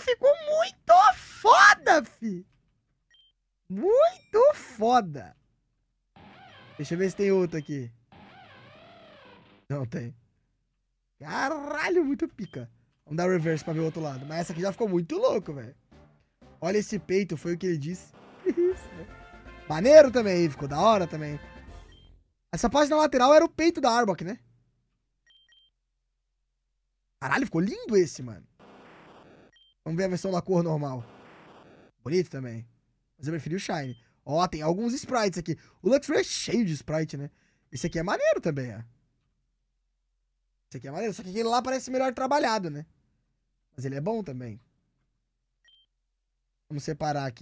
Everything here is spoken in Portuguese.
ficou muito foda, fi. Muito foda. Deixa eu ver se tem outro aqui. Não tem. Caralho, muito pica. Vamos dar reverse pra ver o outro lado. Mas essa aqui já ficou muito louco, velho. Olha esse peito, foi o que ele disse. Isso, né? Maneiro também, ficou da hora também. Essa parte na lateral era o peito da Arbok, né? Caralho, ficou lindo esse, mano. Vamos ver a versão da cor normal. Bonito também. Mas eu preferi o Shine. Ó, tem alguns sprites aqui. O Luxury é cheio de sprite, né? Esse aqui é maneiro também, ó. Esse aqui é maneiro, só que aquele lá parece melhor trabalhado, né? Mas ele é bom também. Vamos separar aqui.